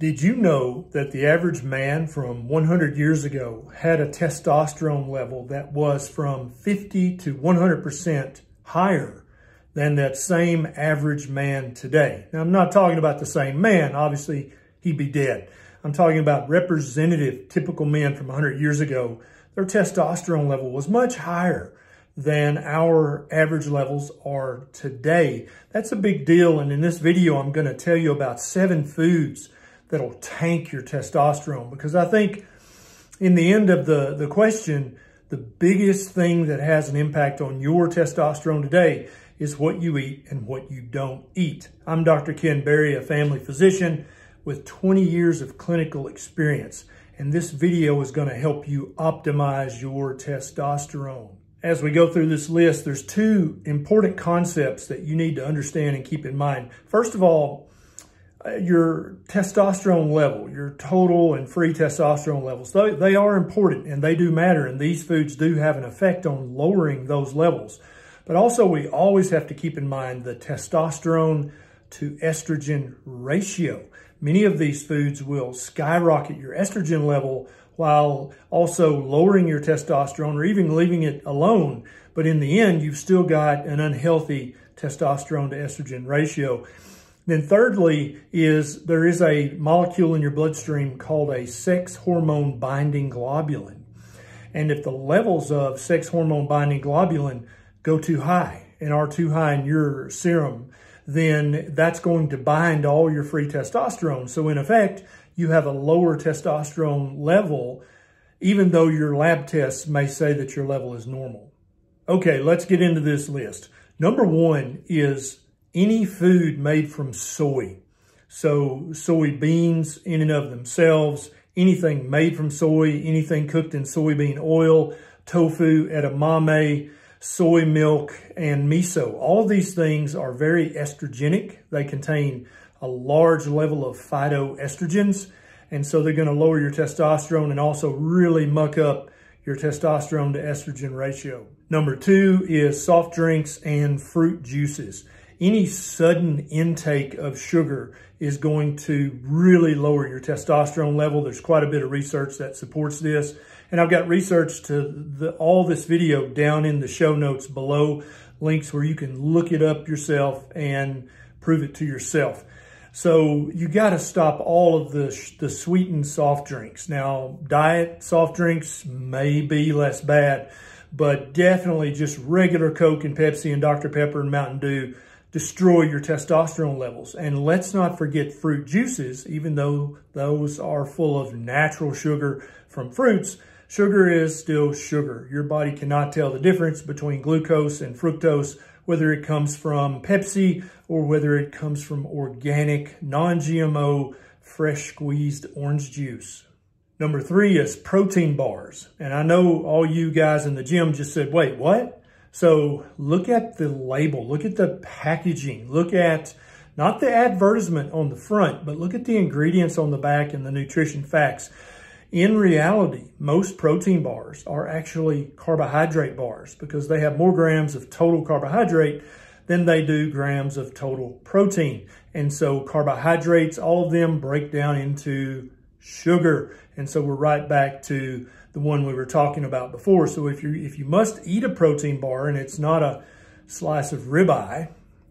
Did you know that the average man from 100 years ago had a testosterone level that was from 50 to 100% higher than that same average man today? Now, I'm not talking about the same man. Obviously, he'd be dead. I'm talking about representative typical men from 100 years ago. Their testosterone level was much higher than our average levels are today. That's a big deal. And in this video, I'm going to tell you about seven foods that'll tank your testosterone. Because I think in the end of the, the question, the biggest thing that has an impact on your testosterone today is what you eat and what you don't eat. I'm Dr. Ken Berry, a family physician with 20 years of clinical experience. And this video is gonna help you optimize your testosterone. As we go through this list, there's two important concepts that you need to understand and keep in mind. First of all, uh, your testosterone level, your total and free testosterone levels, they, they are important and they do matter. And these foods do have an effect on lowering those levels. But also we always have to keep in mind the testosterone to estrogen ratio. Many of these foods will skyrocket your estrogen level while also lowering your testosterone or even leaving it alone. But in the end, you've still got an unhealthy testosterone to estrogen ratio. Then thirdly is there is a molecule in your bloodstream called a sex hormone binding globulin. And if the levels of sex hormone binding globulin go too high and are too high in your serum, then that's going to bind all your free testosterone. So in effect, you have a lower testosterone level, even though your lab tests may say that your level is normal. Okay, let's get into this list. Number one is any food made from soy. So soybeans in and of themselves, anything made from soy, anything cooked in soybean oil, tofu, edamame, soy milk, and miso. All of these things are very estrogenic. They contain a large level of phytoestrogens, and so they're gonna lower your testosterone and also really muck up your testosterone to estrogen ratio. Number two is soft drinks and fruit juices any sudden intake of sugar is going to really lower your testosterone level. There's quite a bit of research that supports this. And I've got research to the, all this video down in the show notes below, links where you can look it up yourself and prove it to yourself. So you got to stop all of the, the sweetened soft drinks. Now, diet soft drinks may be less bad, but definitely just regular Coke and Pepsi and Dr. Pepper and Mountain Dew destroy your testosterone levels. And let's not forget fruit juices, even though those are full of natural sugar from fruits, sugar is still sugar. Your body cannot tell the difference between glucose and fructose, whether it comes from Pepsi or whether it comes from organic, non-GMO, fresh squeezed orange juice. Number three is protein bars. And I know all you guys in the gym just said, wait, what? So look at the label, look at the packaging, look at not the advertisement on the front, but look at the ingredients on the back and the nutrition facts. In reality, most protein bars are actually carbohydrate bars because they have more grams of total carbohydrate than they do grams of total protein. And so carbohydrates, all of them break down into sugar. And so we're right back to the one we were talking about before. So if you if you must eat a protein bar and it's not a slice of ribeye,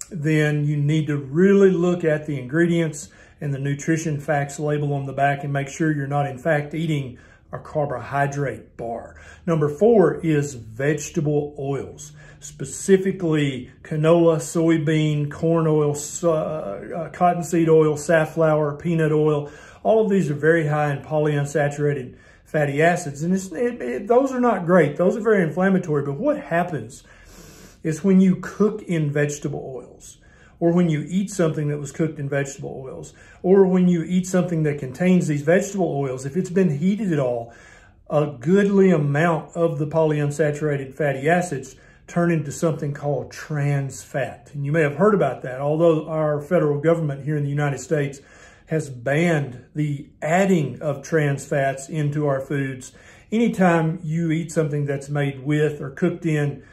then you need to really look at the ingredients and the nutrition facts label on the back and make sure you're not in fact eating a carbohydrate bar. Number four is vegetable oils, specifically canola, soybean, corn oil, uh, uh, cottonseed oil, safflower, peanut oil. All of these are very high in polyunsaturated fatty acids. And it, it, those are not great. Those are very inflammatory. But what happens is when you cook in vegetable oils or when you eat something that was cooked in vegetable oils or when you eat something that contains these vegetable oils, if it's been heated at all, a goodly amount of the polyunsaturated fatty acids turn into something called trans fat. And you may have heard about that, although our federal government here in the United States – has banned the adding of trans fats into our foods. Anytime you eat something that's made with or cooked in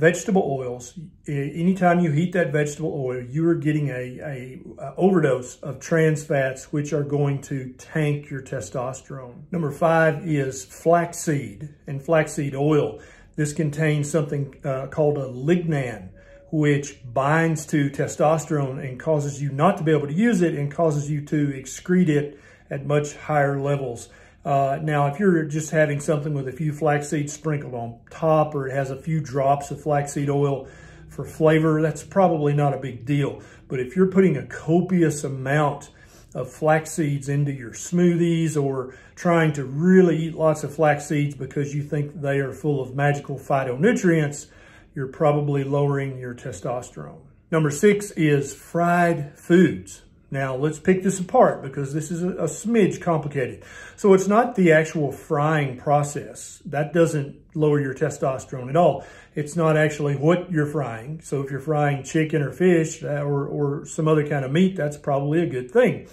vegetable oils, anytime you heat that vegetable oil, you are getting a, a, a overdose of trans fats, which are going to tank your testosterone. Number five is flaxseed and flaxseed oil. This contains something uh, called a lignan which binds to testosterone and causes you not to be able to use it and causes you to excrete it at much higher levels. Uh, now, if you're just having something with a few flaxseed sprinkled on top or it has a few drops of flaxseed oil for flavor, that's probably not a big deal. But if you're putting a copious amount of flax seeds into your smoothies or trying to really eat lots of flax seeds because you think they are full of magical phytonutrients, you're probably lowering your testosterone. Number six is fried foods. Now let's pick this apart because this is a, a, smidge complicated. So it's not the actual frying process. That doesn't lower your testosterone at all. It's not actually what you're frying. So if you're frying chicken or fish or, or some other kind of meat, that's probably a good thing.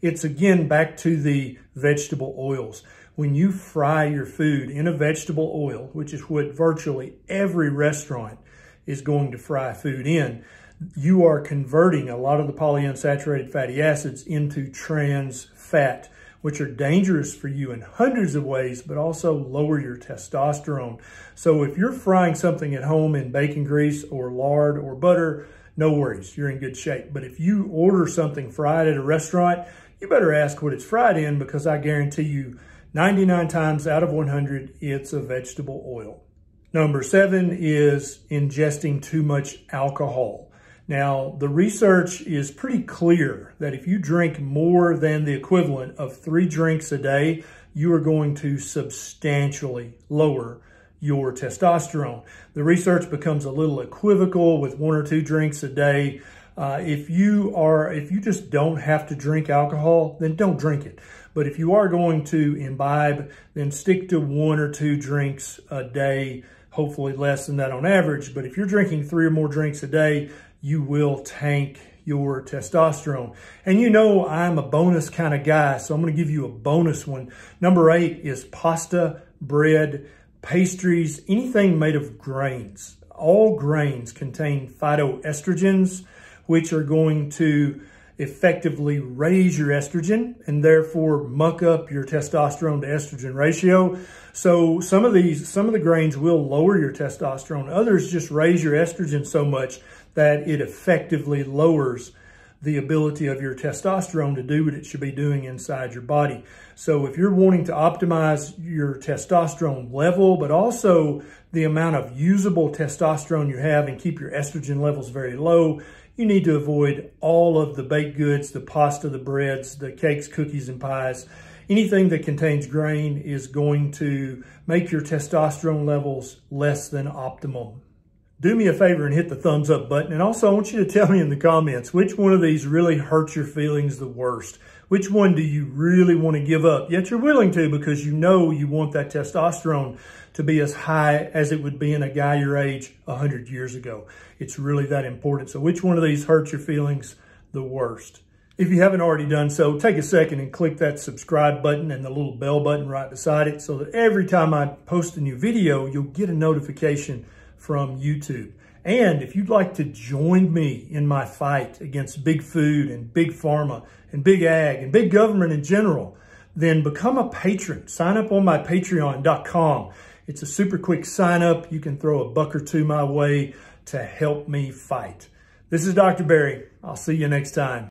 It's again back to the vegetable oils when you fry your food in a vegetable oil, which is what virtually every restaurant is going to fry food in, you are converting a lot of the polyunsaturated fatty acids into trans fat, which are dangerous for you in hundreds of ways, but also lower your testosterone. So if you're frying something at home in bacon grease or lard or butter, no worries, you're in good shape. But if you order something fried at a restaurant, you better ask what it's fried in because I guarantee you 99 times out of 100, it's a vegetable oil. Number seven is ingesting too much alcohol. Now, the research is pretty clear that if you drink more than the equivalent of three drinks a day, you are going to substantially lower your testosterone. The research becomes a little equivocal with one or two drinks a day. Uh, if you are, if you just don't have to drink alcohol, then don't drink it. But if you are going to imbibe, then stick to one or two drinks a day, hopefully less than that on average. But if you're drinking three or more drinks a day, you will tank your testosterone. And you know, I'm a bonus kind of guy, so I'm going to give you a bonus one. Number eight is pasta, bread, pastries, anything made of grains. All grains contain phytoestrogens, which are going to effectively raise your estrogen and therefore muck up your testosterone to estrogen ratio. So some of these, some of the grains will lower your testosterone. Others just raise your estrogen so much that it effectively lowers the ability of your testosterone to do what it should be doing inside your body. So if you're wanting to optimize your testosterone level, but also the amount of usable testosterone you have and keep your estrogen levels very low, you need to avoid all of the baked goods, the pasta, the breads, the cakes, cookies, and pies. Anything that contains grain is going to make your testosterone levels less than optimum. Do me a favor and hit the thumbs up button. And also, I want you to tell me in the comments which one of these really hurts your feelings the worst. Which one do you really want to give up? Yet you're willing to because you know you want that testosterone to be as high as it would be in a guy your age 100 years ago. It's really that important. So which one of these hurts your feelings the worst? If you haven't already done so, take a second and click that subscribe button and the little bell button right beside it so that every time I post a new video, you'll get a notification from YouTube. And if you'd like to join me in my fight against big food and big pharma and big ag and big government in general, then become a patron. Sign up on my patreon.com. It's a super quick sign up. You can throw a buck or two my way to help me fight. This is Dr. Barry. I'll see you next time.